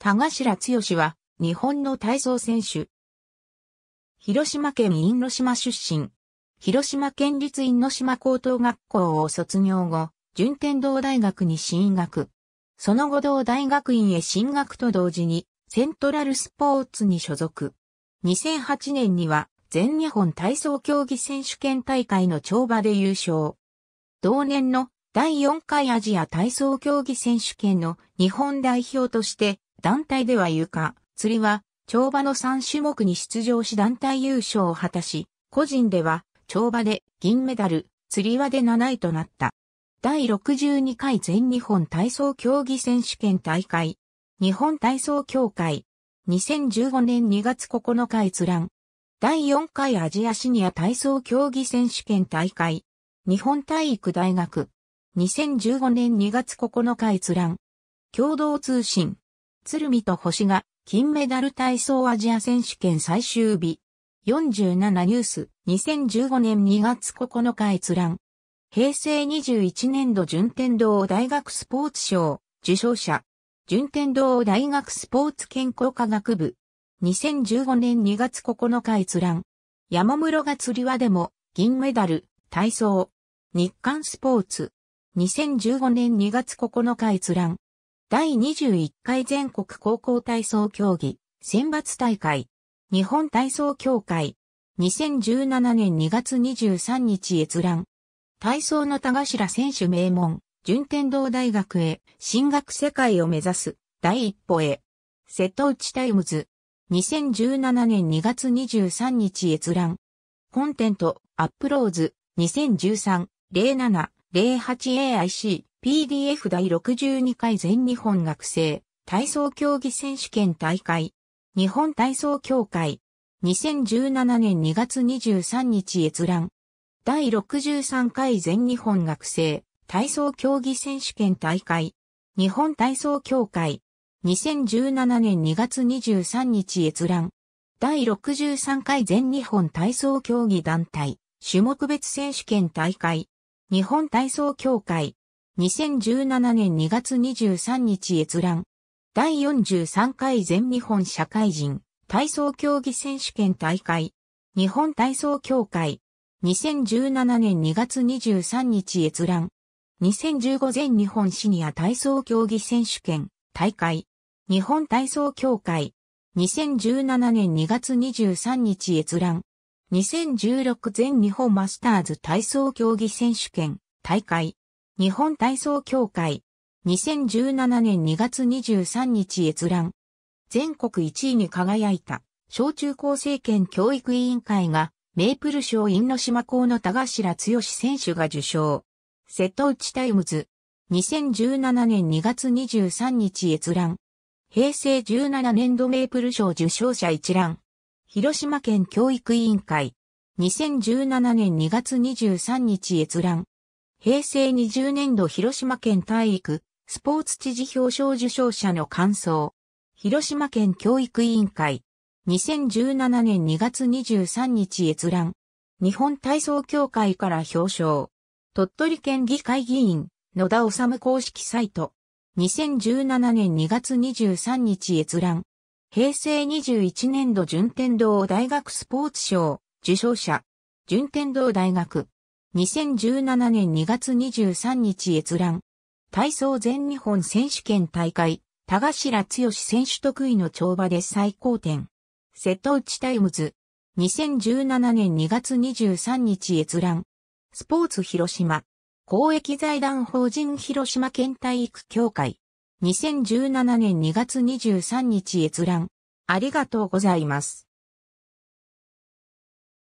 田頭剛は、日本の体操選手。広島県因島出身。広島県立因島高等学校を卒業後、順天堂大学に進学。その後同大学院へ進学と同時に、セントラルスポーツに所属。2008年には、全日本体操競技選手権大会の跳馬で優勝。同年の第4回アジア体操競技選手権の日本代表として団体では床、釣りは、跳馬の3種目に出場し団体優勝を果たし、個人では、跳馬で銀メダル、釣り輪で7位となった。第62回全日本体操競技選手権大会。日本体操協会。2015年2月9日閲覧。第4回アジアシニア体操競技選手権大会。日本体育大学。2015年2月9日閲覧。共同通信。鶴見と星が、金メダル体操アジア選手権最終日。47ニュース、2015年2月9日閲覧。平成21年度順天堂大学スポーツ賞、受賞者。順天堂大学スポーツ健康科学部。2015年2月9日閲覧。山室が釣り輪でも、銀メダル、体操。日刊スポーツ。2015年2月9日閲覧。第21回全国高校体操競技選抜大会日本体操協会2017年2月23日閲覧体操の田頭選手名門順天堂大学へ進学世界を目指す第一歩へ瀬戸内タイムズ2017年2月23日閲覧コンテントアップローズ2013 07-08AIC PDF 第62回全日本学生体操競技選手権大会日本体操協会2017年2月23日閲覧第63回全日本学生体操競技選手権大会日本体操協会2017年2月23日閲覧第63回全日本体操競技団体種目別選手権大会日本体操協会2017年2月23日閲覧。第43回全日本社会人体操競技選手権大会。日本体操協会。2017年2月23日閲覧。2015全日本シニア体操競技選手権大会。日本体操協会。2017年2月23日閲覧。2016全日本マスターズ体操競技選手権大会。日本体操協会、2017年2月23日閲覧。全国1位に輝いた、小中高生県教育委員会が、メイプル賞因島校の田頭剛選手が受賞。瀬戸内タイムズ、2017年2月23日閲覧。平成17年度メイプル賞受賞者一覧。広島県教育委員会、2017年2月23日閲覧。平成20年度広島県体育、スポーツ知事表彰受賞者の感想。広島県教育委員会。2017年2月23日閲覧。日本体操協会から表彰。鳥取県議会議員、野田治公式サイト。2017年2月23日閲覧。平成21年度順天堂大学スポーツ賞、受賞者。順天堂大学。2017年2月23日閲覧。体操全日本選手権大会、田頭剛選手得意の跳馬で最高点。瀬戸内タイムズ。2017年2月23日閲覧。スポーツ広島。公益財団法人広島県体育協会。2017年2月23日閲覧。ありがとうございます。